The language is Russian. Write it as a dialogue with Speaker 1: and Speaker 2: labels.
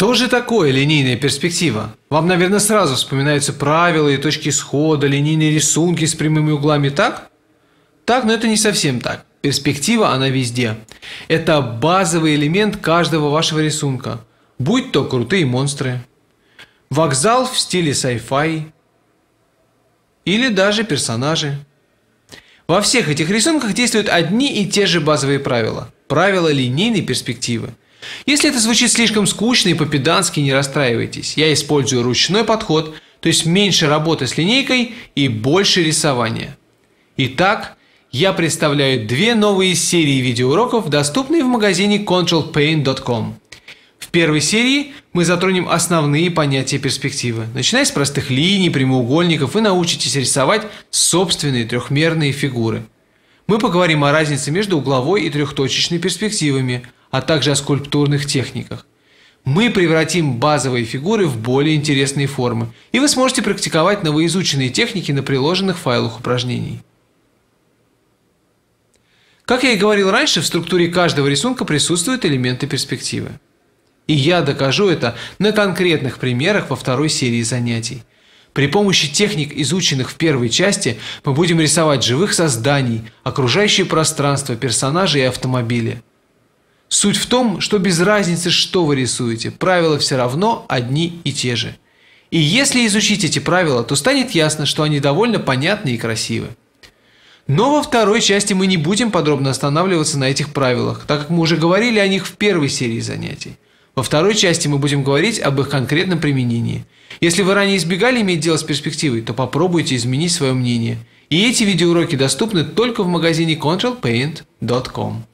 Speaker 1: Что же такое линейная перспектива? Вам, наверное, сразу вспоминаются правила и точки схода, линейные рисунки с прямыми углами, так? Так, но это не совсем так. Перспектива, она везде. Это базовый элемент каждого вашего рисунка. Будь то крутые монстры, вокзал в стиле sci-fi или даже персонажи. Во всех этих рисунках действуют одни и те же базовые правила. Правила линейной перспективы. Если это звучит слишком скучно и по-педански, не расстраивайтесь. Я использую ручной подход, то есть меньше работы с линейкой и больше рисования. Итак, я представляю две новые серии видеоуроков, доступные в магазине controlpaint.com. В первой серии мы затронем основные понятия перспективы, начиная с простых линий, прямоугольников, вы научитесь рисовать собственные трехмерные фигуры. Мы поговорим о разнице между угловой и трехточечной перспективами – а также о скульптурных техниках. Мы превратим базовые фигуры в более интересные формы, и вы сможете практиковать новоизученные техники на приложенных файлах упражнений. Как я и говорил раньше, в структуре каждого рисунка присутствуют элементы перспективы. И я докажу это на конкретных примерах во второй серии занятий. При помощи техник, изученных в первой части, мы будем рисовать живых созданий, окружающее пространство, персонажей и автомобили – Суть в том, что без разницы, что вы рисуете, правила все равно одни и те же. И если изучить эти правила, то станет ясно, что они довольно понятны и красивы. Но во второй части мы не будем подробно останавливаться на этих правилах, так как мы уже говорили о них в первой серии занятий. Во второй части мы будем говорить об их конкретном применении. Если вы ранее избегали иметь дело с перспективой, то попробуйте изменить свое мнение. И эти видеоуроки доступны только в магазине controlpaint.com.